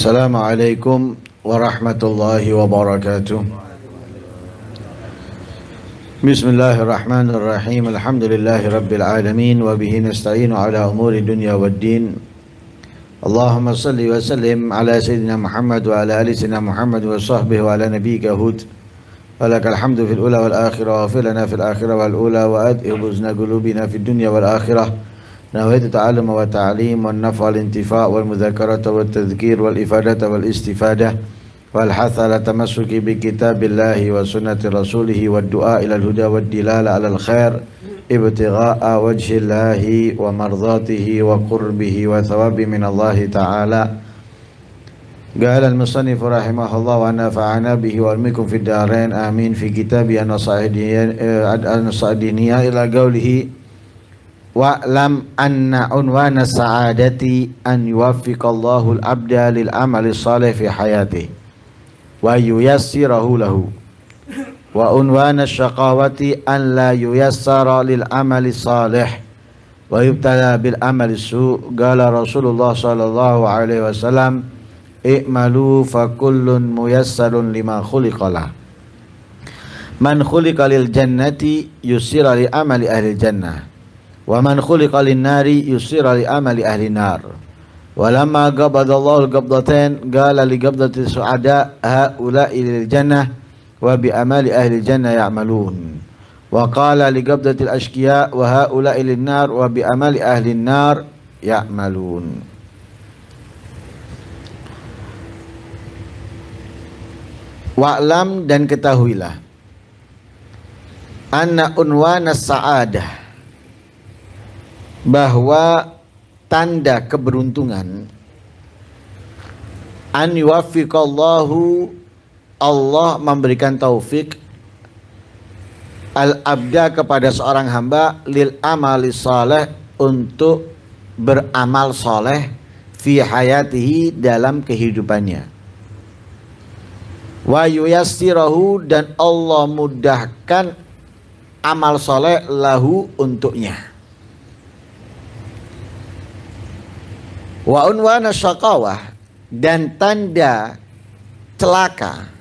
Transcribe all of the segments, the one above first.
السلام عليكم ورحمة الله وبركاته بسم الله الرحمن الرحيم الحمد لله رب العالمين وبه نستعين على أمور الدنيا والدين اللهم صل وسلم على سيدنا محمد وعلى آل سيدنا محمد وصحبه وعلى نبيك هود ولك الحمد في الأولى والآخرة واغفر لنا في الآخرة والأولى وأدئ حزن قلوبنا في الدنيا والآخرة نويت التعلم والتعليم والنفع والانتفاع والمذاكرة والتذكير والإفادة والاستفادة والحث على التمسك بكتاب الله وسنة رسوله والدعاء إلى الهدى والدلالة على الخير ابتغاء وجه الله ومرضاته وقربه وثواب من الله تعالى قال المصنف رحمه الله ونفعنا به وارمكم في الدارين آمين في كتابه النصائح الدينية إلى قوله وَأَلَمْ أَنَّ عُنْوَانَ السَّعَادَةِ أَنْ يُوَفِّقَ اللَّهُ الْأَبْدَى لِلْأَمَلِ الصَّالِحِ فِي حَيَاتِهِ وَيُيَسِّرَهُ لَهُ وَعُنْوَانَ الشَّقَاوَةِ أَنْ لَا يُيَسَّرَ لِلْأَمَلِ الصَّالِحِ ويبتلى بِالْأَمَلِ السوء قال رسول الله صلى الله عليه وسلم اعملوا فكل ميسر لما خلق له من خلق للجنة يسر لِأَمَلِ أهل الجنة Wa man khuliqa lin yusira li amali ahli nar. Walamma qabadallahu al-qabdatain qala li qabdati su'ada haula'i lil jannah wa bi amali ahli jannah ya'malun. Wa qala li qabdati al wa haula'i nar wa bi amali ahli nar ya'malun. Wa'lam dan ketahuilah anna unwana sa'adah bahwa tanda keberuntungan an yuwaffiqallahu Allah memberikan taufik al-abda kepada seorang hamba lil amali saleh untuk beramal soleh fi hayatihi dalam kehidupannya wa yuyassirahu dan Allah mudahkan amal soleh lahu untuknya Wa unwana syaqawah dan tanda celaka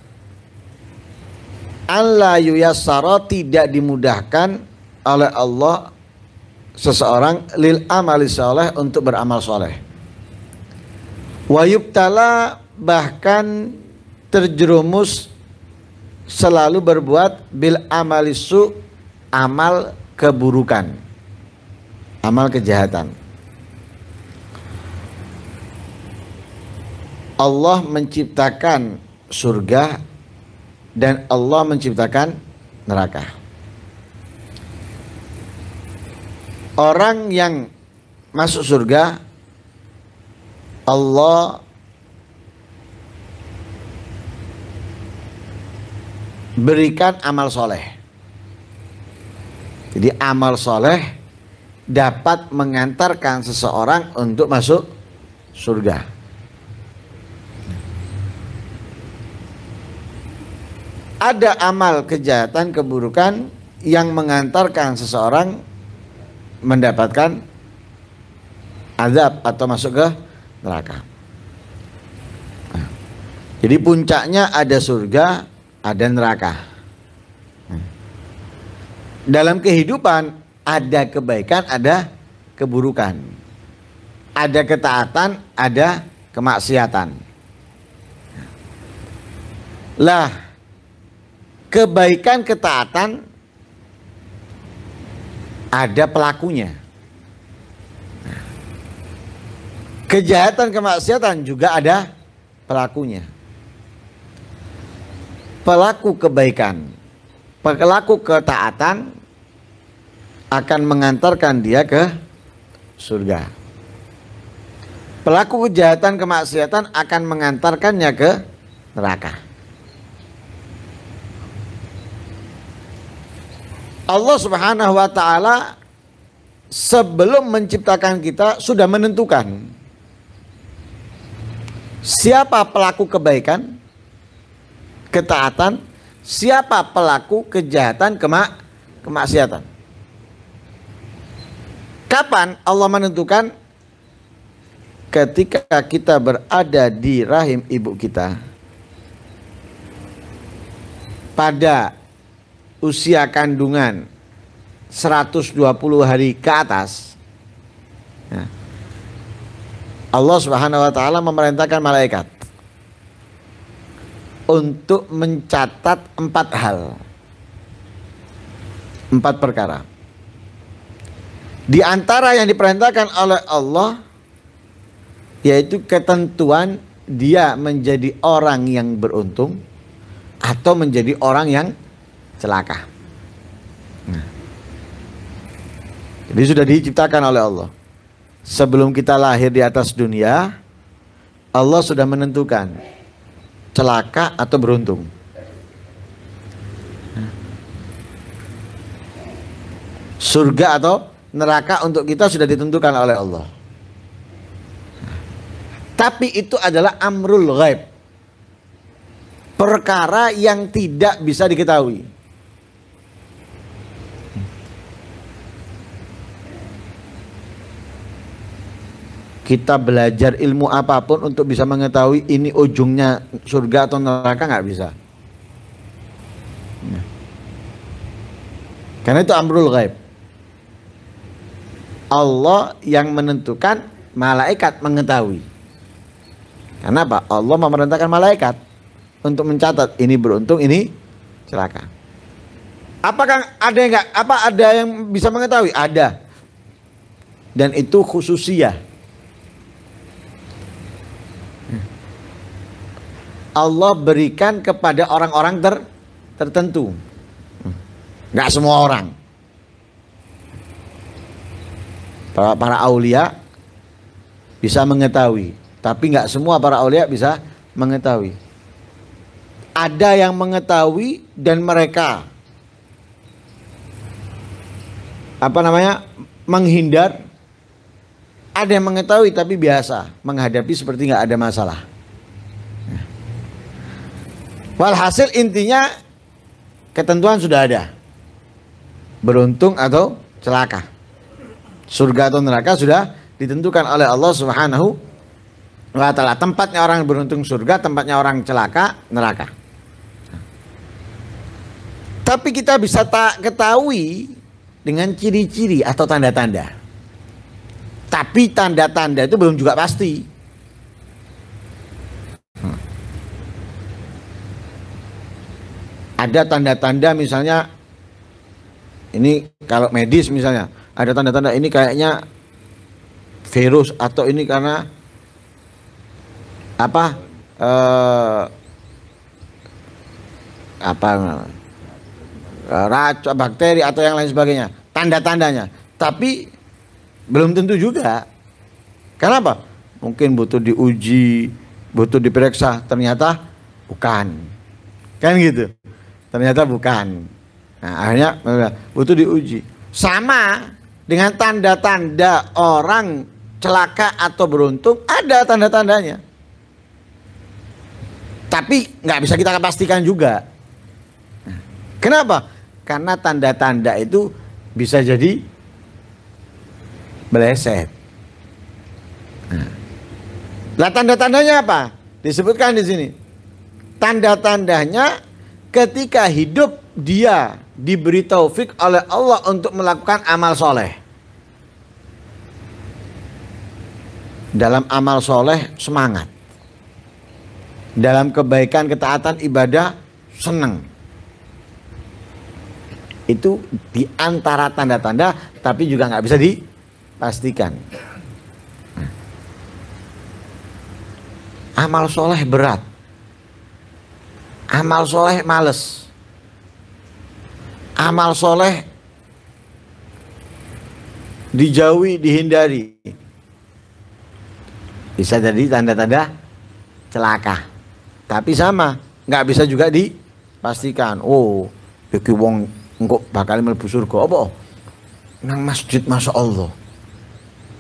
Allah yuyassara tidak dimudahkan oleh Allah seseorang lil amali soleh untuk beramal soleh. Wayubtala bahkan terjerumus selalu berbuat bil su amal keburukan, amal kejahatan. Allah menciptakan surga dan Allah menciptakan neraka. Orang yang masuk surga Allah berikan amal soleh. Jadi amal soleh dapat mengantarkan seseorang untuk masuk surga. ada amal kejahatan keburukan yang mengantarkan seseorang mendapatkan azab atau masuk ke neraka. Nah, jadi puncaknya ada surga, ada neraka. Nah, dalam kehidupan ada kebaikan, ada keburukan. Ada ketaatan, ada kemaksiatan. Nah, lah kebaikan ketaatan ada pelakunya. Kejahatan kemaksiatan juga ada pelakunya. Pelaku kebaikan, pelaku ketaatan akan mengantarkan dia ke surga. Pelaku kejahatan kemaksiatan akan mengantarkannya ke neraka. Allah Subhanahu wa taala sebelum menciptakan kita sudah menentukan siapa pelaku kebaikan, ketaatan, siapa pelaku kejahatan, kemak kemaksiatan. Kapan Allah menentukan? Ketika kita berada di rahim ibu kita. Pada usia kandungan 120 hari ke atas ya, Allah Subhanahu wa taala memerintahkan malaikat untuk mencatat empat hal. Empat perkara. Di antara yang diperintahkan oleh Allah yaitu ketentuan dia menjadi orang yang beruntung atau menjadi orang yang celaka. Nah. Jadi sudah diciptakan oleh Allah. Sebelum kita lahir di atas dunia, Allah sudah menentukan celaka atau beruntung. Surga atau neraka untuk kita sudah ditentukan oleh Allah. Tapi itu adalah amrul ghaib. Perkara yang tidak bisa diketahui. kita belajar ilmu apapun untuk bisa mengetahui ini ujungnya surga atau neraka nggak bisa. Ya. Karena itu amrul gaib. Allah yang menentukan, malaikat mengetahui. Karena apa? Allah memerintahkan malaikat untuk mencatat ini beruntung, ini celaka. Apakah ada yang nggak? apa ada yang bisa mengetahui? Ada. Dan itu khususnya. Allah berikan kepada orang-orang ter tertentu. Hmm. Nggak semua orang. Para, para aulia bisa mengetahui, tapi nggak semua para aulia bisa mengetahui. Ada yang mengetahui dan mereka apa namanya menghindar. Ada yang mengetahui tapi biasa menghadapi seperti nggak ada masalah. Walhasil intinya ketentuan sudah ada. Beruntung atau celaka. Surga atau neraka sudah ditentukan oleh Allah Subhanahu wa taala. Tempatnya orang beruntung surga, tempatnya orang celaka neraka. Tapi kita bisa tak ketahui dengan ciri-ciri atau tanda-tanda. Tapi tanda-tanda itu belum juga pasti. ada tanda-tanda misalnya ini kalau medis misalnya ada tanda-tanda ini kayaknya virus atau ini karena apa eh, apa racun bakteri atau yang lain sebagainya tanda-tandanya tapi belum tentu juga kenapa mungkin butuh diuji butuh diperiksa ternyata bukan kan gitu ternyata bukan nah, akhirnya butuh diuji sama dengan tanda-tanda orang celaka atau beruntung ada tanda-tandanya tapi nggak bisa kita pastikan juga kenapa karena tanda-tanda itu bisa jadi meleset nah. tanda-tandanya apa disebutkan di sini tanda-tandanya ketika hidup dia diberi taufik oleh Allah untuk melakukan amal soleh. Dalam amal soleh semangat. Dalam kebaikan ketaatan ibadah senang. Itu di antara tanda-tanda tapi juga nggak bisa dipastikan. Amal soleh berat Amal soleh males. Amal soleh dijauhi, dihindari. Bisa jadi tanda-tanda celaka. Tapi sama, nggak bisa juga dipastikan. Oh, bagi wong engkau bakal mlebu surga apa? Nang masjid masa Allah.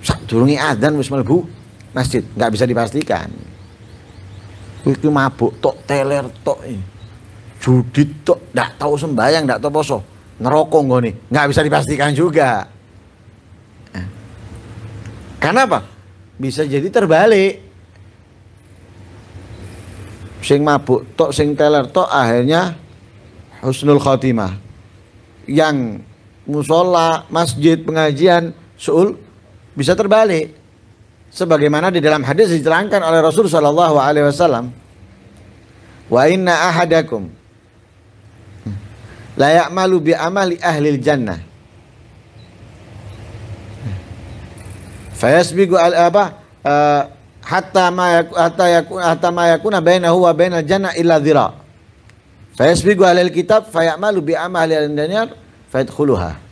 Sak durungi adhan wis masjid, nggak bisa dipastikan iki mabuk tok teler tok judi tok ndak tahu sembahyang ndak tahu poso neroko nggone nggak bisa dipastikan juga eh. karena apa bisa jadi terbalik sing mabuk tok sing teler tok akhirnya husnul khotimah yang musola masjid pengajian suul bisa terbalik sebagaimana di dalam hadis diterangkan oleh Rasul Shallallahu Alaihi Wasallam. Wa inna ahadakum layak malu bi amali ahli jannah. Fayasbigu al apa uh, hatta ma hatta yakun hatta ma yakuna bainahu wa bainal jannah illa dhira. Fayasbigu al kitab fayamalu bi amali al dunya fayadkhuluha.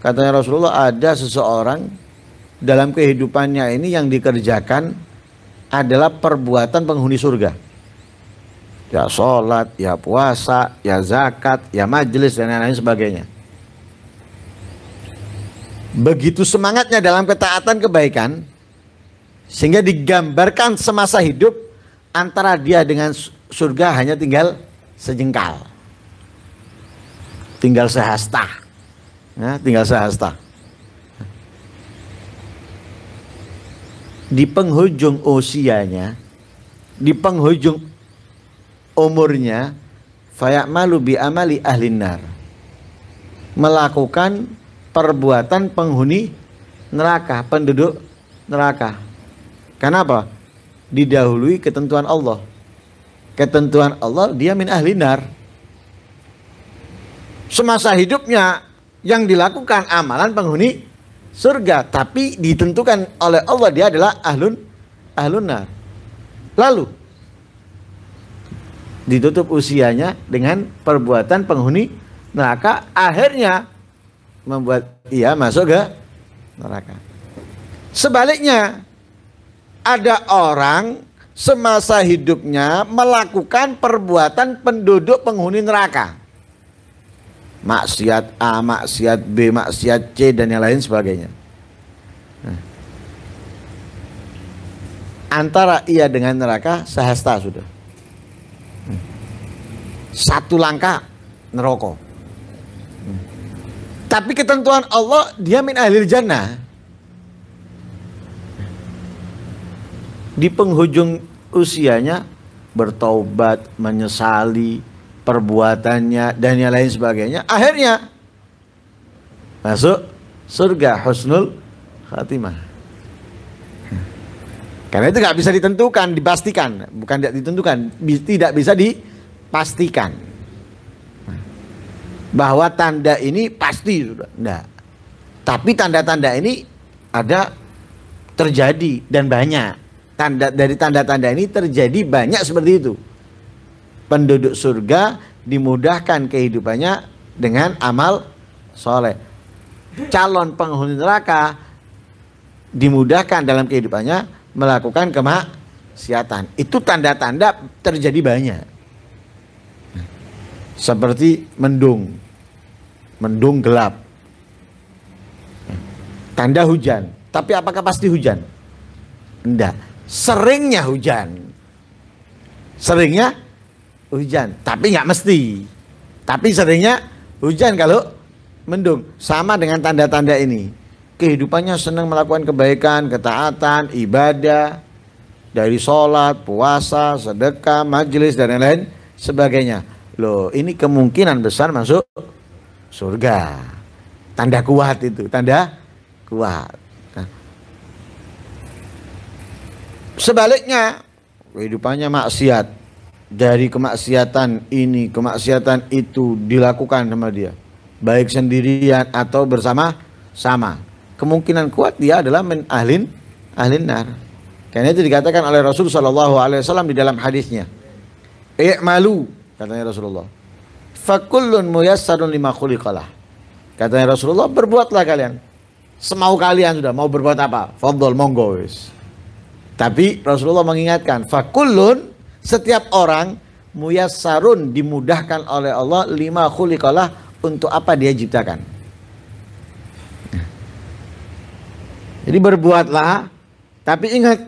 Katanya Rasulullah ada seseorang dalam kehidupannya ini yang dikerjakan adalah perbuatan penghuni surga. Ya sholat, ya puasa, ya zakat, ya majelis dan lain-lain sebagainya. Begitu semangatnya dalam ketaatan kebaikan sehingga digambarkan semasa hidup antara dia dengan surga hanya tinggal sejengkal. Tinggal sehasta. Ya, tinggal sehasta. di penghujung usianya, di penghujung umurnya, fayak malu bi amali ahlinar. Melakukan perbuatan penghuni neraka, penduduk neraka. Kenapa? Didahului ketentuan Allah. Ketentuan Allah dia min ahlinar. Semasa hidupnya yang dilakukan amalan penghuni surga, tapi ditentukan oleh Allah dia adalah ahlun ahlun nar. Lalu ditutup usianya dengan perbuatan penghuni neraka akhirnya membuat ia masuk ke neraka. Sebaliknya ada orang semasa hidupnya melakukan perbuatan penduduk penghuni neraka maksiat A, maksiat B, maksiat C dan yang lain sebagainya. Nah. Antara ia dengan neraka sehasta sudah. Nah. Satu langkah neraka. Nah. Tapi ketentuan Allah dia min ahli jannah. Di penghujung usianya bertobat menyesali, perbuatannya dan yang lain sebagainya akhirnya masuk surga husnul khatimah karena itu nggak bisa ditentukan dipastikan bukan tidak ditentukan tidak bisa dipastikan bahwa tanda ini pasti sudah enggak tapi tanda-tanda ini ada terjadi dan banyak tanda dari tanda-tanda ini terjadi banyak seperti itu penduduk surga dimudahkan kehidupannya dengan amal soleh. Calon penghuni neraka dimudahkan dalam kehidupannya melakukan kemaksiatan. Itu tanda-tanda terjadi banyak. Seperti mendung, mendung gelap, tanda hujan. Tapi apakah pasti hujan? Enggak. Seringnya hujan. Seringnya hujan, tapi nggak mesti. Tapi seringnya hujan kalau mendung. Sama dengan tanda-tanda ini. Kehidupannya senang melakukan kebaikan, ketaatan, ibadah, dari sholat, puasa, sedekah, majelis, dan lain-lain sebagainya. Loh, ini kemungkinan besar masuk surga. Tanda kuat itu, tanda kuat. Nah. Sebaliknya, kehidupannya maksiat, dari kemaksiatan ini, kemaksiatan itu dilakukan sama dia. Baik sendirian atau bersama sama. Kemungkinan kuat dia adalah min ahlin ahlin nar. Karena itu dikatakan oleh Rasul Shallallahu Alaihi Wasallam di dalam hadisnya. malu katanya Rasulullah. Fakullun muyassarun lima khuliqalah. Katanya Rasulullah, berbuatlah kalian. Semau kalian sudah, mau berbuat apa? Fadol, monggo Tapi Rasulullah mengingatkan, fakullun setiap orang muyasarun dimudahkan oleh Allah lima khuliqalah untuk apa dia ciptakan. Jadi berbuatlah tapi ingat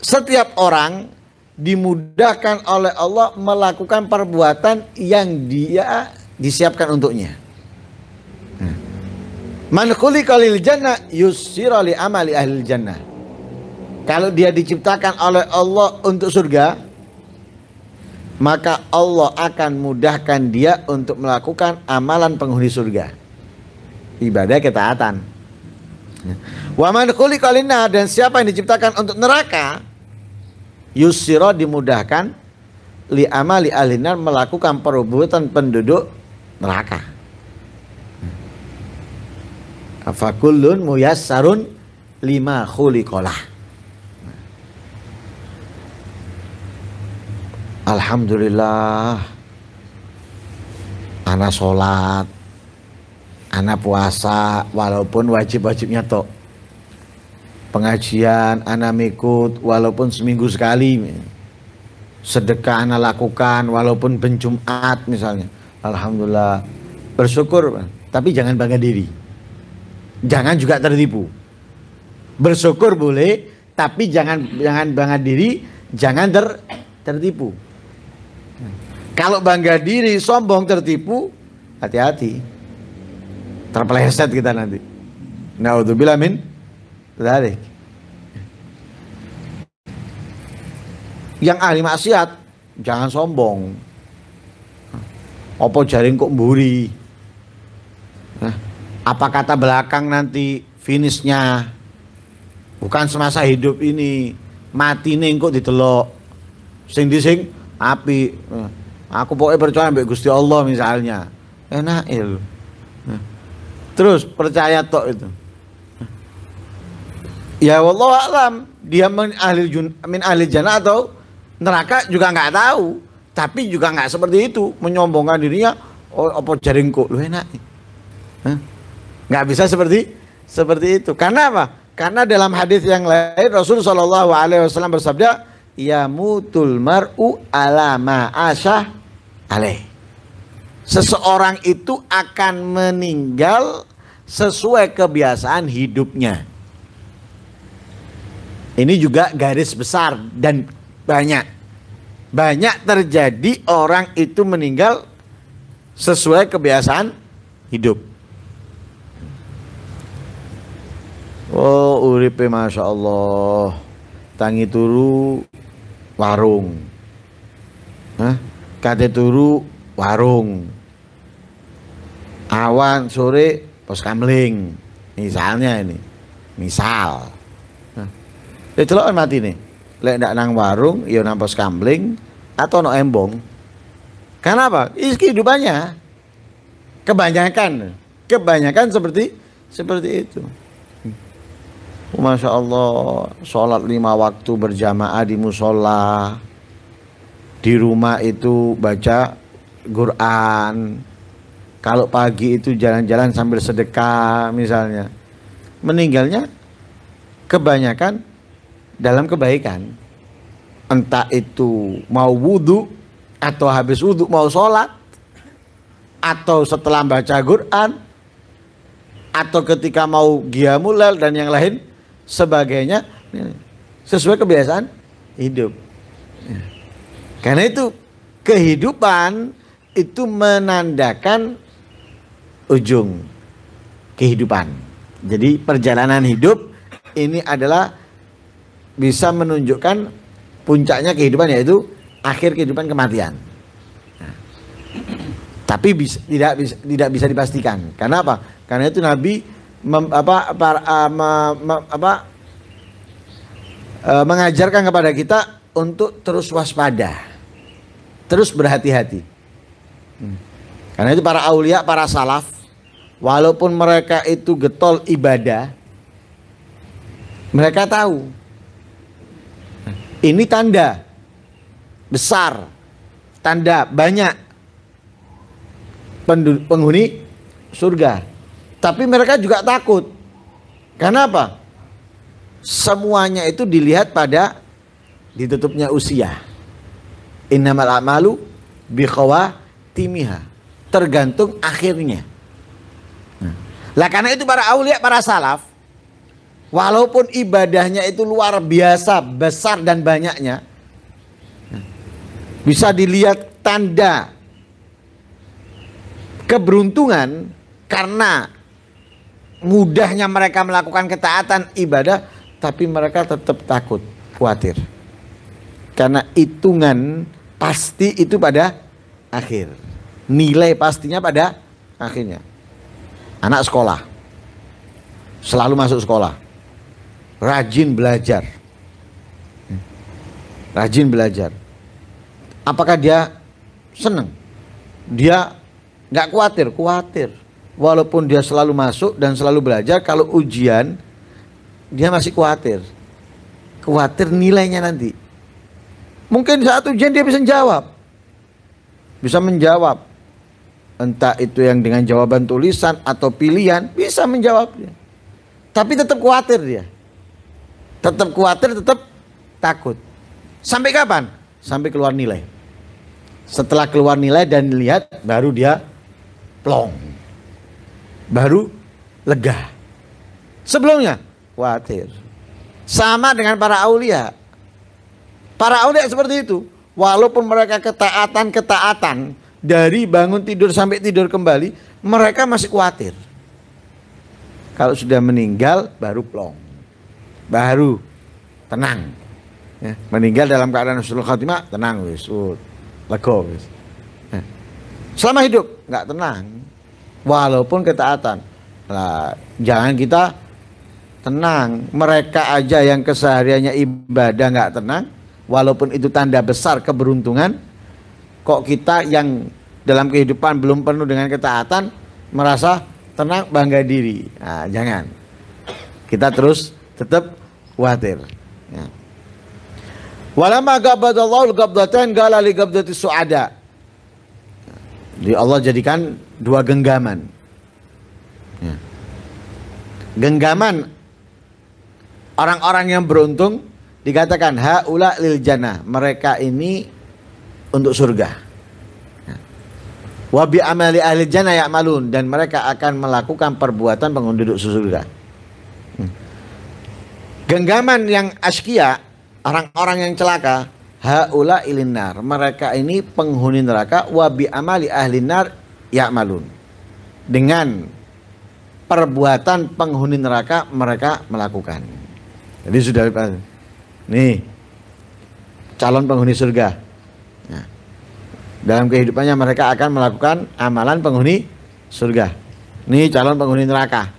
setiap orang dimudahkan oleh Allah melakukan perbuatan yang dia disiapkan untuknya. Hmm. Man khuliqalil jannah yusira li amali ahli jannah. Kalau dia diciptakan oleh Allah untuk surga, maka Allah akan mudahkan dia untuk melakukan amalan penghuni surga. Ibadah ketaatan. Waman khuliqa dan siapa yang diciptakan untuk neraka, yusiro dimudahkan li amali alinar melakukan perbuatan penduduk neraka. Fakullun muyasarun lima khulikolah Alhamdulillah Anak sholat Anak puasa Walaupun wajib-wajibnya tok Pengajian Anak mikut Walaupun seminggu sekali Sedekah anak lakukan Walaupun penjumat misalnya Alhamdulillah Bersyukur Tapi jangan bangga diri Jangan juga tertipu Bersyukur boleh Tapi jangan jangan bangga diri Jangan ter tertipu kalau bangga diri, sombong, tertipu, hati-hati. Terpeleset kita nanti. Naudzubillah min dzalik. Yang ahli maksiat jangan sombong. Opo jaring kok mburi. apa kata belakang nanti finishnya bukan semasa hidup ini mati nengkok di ditelok sing di sing api Aku pokoknya percaya mbak Gusti Allah misalnya. Enak il. Terus percaya tok itu. Ya Allah alam dia min ahli, jun, min ahli jannah atau neraka juga nggak tahu. Tapi juga nggak seperti itu menyombongkan dirinya. Oh, apa jaringku lu enak. Nggak bisa seperti seperti itu. Karena apa? Karena dalam hadis yang lain Rasul Shallallahu Alaihi Wasallam bersabda, ya mutul mar'u alama asah Ale. Seseorang itu akan meninggal sesuai kebiasaan hidupnya. Ini juga garis besar dan banyak. Banyak terjadi orang itu meninggal sesuai kebiasaan hidup. Oh, uripe Masya Allah. Tangi turu warung. Hah? kate turu warung awan sore pos kamling misalnya ini misal nah, ya celokan mati nih lek ndak nang warung ya nang pos kamling atau no embong karena apa ini kehidupannya kebanyakan kebanyakan seperti seperti itu Masya Allah sholat lima waktu berjamaah di musola di rumah itu baca Quran kalau pagi itu jalan-jalan sambil sedekah misalnya meninggalnya kebanyakan dalam kebaikan entah itu mau wudhu atau habis wudhu mau sholat atau setelah baca Quran atau ketika mau giamulal dan yang lain sebagainya sesuai kebiasaan hidup. Ya. Karena itu kehidupan itu menandakan ujung kehidupan. Jadi perjalanan hidup ini adalah bisa menunjukkan puncaknya kehidupan yaitu akhir kehidupan kematian. Nah. tapi bisa, tidak bisa, tidak bisa dipastikan. Karena apa? Karena itu Nabi mem, apa, para, uh, me, me, apa, uh, mengajarkan kepada kita untuk terus waspada terus berhati-hati. Hmm. Karena itu para aulia, para salaf, walaupun mereka itu getol ibadah, mereka tahu ini tanda besar, tanda banyak penghuni surga. Tapi mereka juga takut. Karena apa? Semuanya itu dilihat pada ditutupnya usia. Innamal amalu timiha Tergantung akhirnya. Nah, lah karena itu para aulia, para salaf walaupun ibadahnya itu luar biasa besar dan banyaknya nah, bisa dilihat tanda keberuntungan karena mudahnya mereka melakukan ketaatan ibadah tapi mereka tetap takut, khawatir. Karena hitungan pasti itu pada akhir. Nilai pastinya pada akhirnya. Anak sekolah. Selalu masuk sekolah. Rajin belajar. Rajin belajar. Apakah dia senang? Dia nggak khawatir, khawatir. Walaupun dia selalu masuk dan selalu belajar, kalau ujian dia masih khawatir. Khawatir nilainya nanti Mungkin saat ujian dia bisa menjawab. Bisa menjawab. Entah itu yang dengan jawaban tulisan atau pilihan, bisa menjawabnya. Tapi tetap khawatir dia. Tetap khawatir, tetap takut. Sampai kapan? Sampai keluar nilai. Setelah keluar nilai dan lihat, baru dia plong. Baru lega. Sebelumnya khawatir. Sama dengan para aulia, Para awliya seperti itu. Walaupun mereka ketaatan-ketaatan dari bangun tidur sampai tidur kembali, mereka masih khawatir. Kalau sudah meninggal baru plong. Baru tenang. Ya, meninggal dalam keadaan Rasulullah khatimah tenang wis. Lego wis. Ya. Selama hidup nggak tenang. Walaupun ketaatan. Nah, jangan kita tenang. Mereka aja yang kesehariannya ibadah nggak tenang, walaupun itu tanda besar keberuntungan kok kita yang dalam kehidupan belum penuh dengan ketaatan merasa tenang bangga diri nah, jangan kita terus tetap khawatir ya. Walama gabdatan gala li gabdati suada. Jadi Allah jadikan dua genggaman. Ya. Genggaman orang-orang yang beruntung dikatakan haula lil jannah mereka ini untuk surga ya. wa amali ahli jannah ya'malun dan mereka akan melakukan perbuatan penduduk surga hmm. genggaman yang askia orang-orang yang celaka haula ilinar mereka ini penghuni neraka wabi amali ahli nar ya'malun dengan perbuatan penghuni neraka mereka melakukan jadi sudah Nih, calon penghuni surga. Nah, dalam kehidupannya mereka akan melakukan amalan penghuni surga. Nih calon penghuni neraka.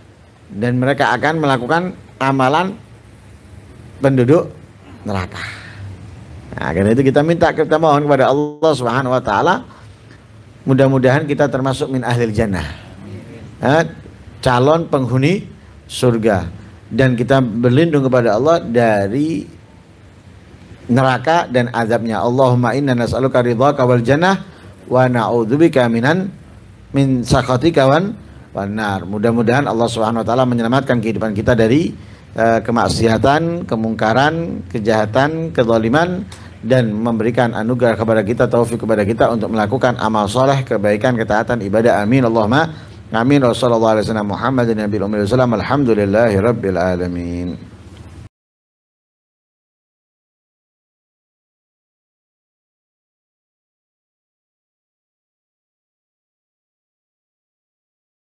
Dan mereka akan melakukan amalan penduduk neraka. Nah, karena itu kita minta kita mohon kepada Allah Subhanahu wa taala mudah-mudahan kita termasuk min ahli jannah. Nah, calon penghuni surga dan kita berlindung kepada Allah dari neraka dan azabnya. Allahumma inna nas'aluka ridhaka wal jannah wa na'udzubika minan min sakhatika kawan wanar. Mudah-mudahan Allah Subhanahu wa taala menyelamatkan kehidupan kita dari uh, kemaksiatan, kemungkaran, kejahatan, kezaliman dan memberikan anugerah kepada kita taufik kepada kita untuk melakukan amal soleh kebaikan ketaatan ibadah amin Allahumma amin wasallallahu alaihi wasallam Muhammadin nabiyil ummi alamin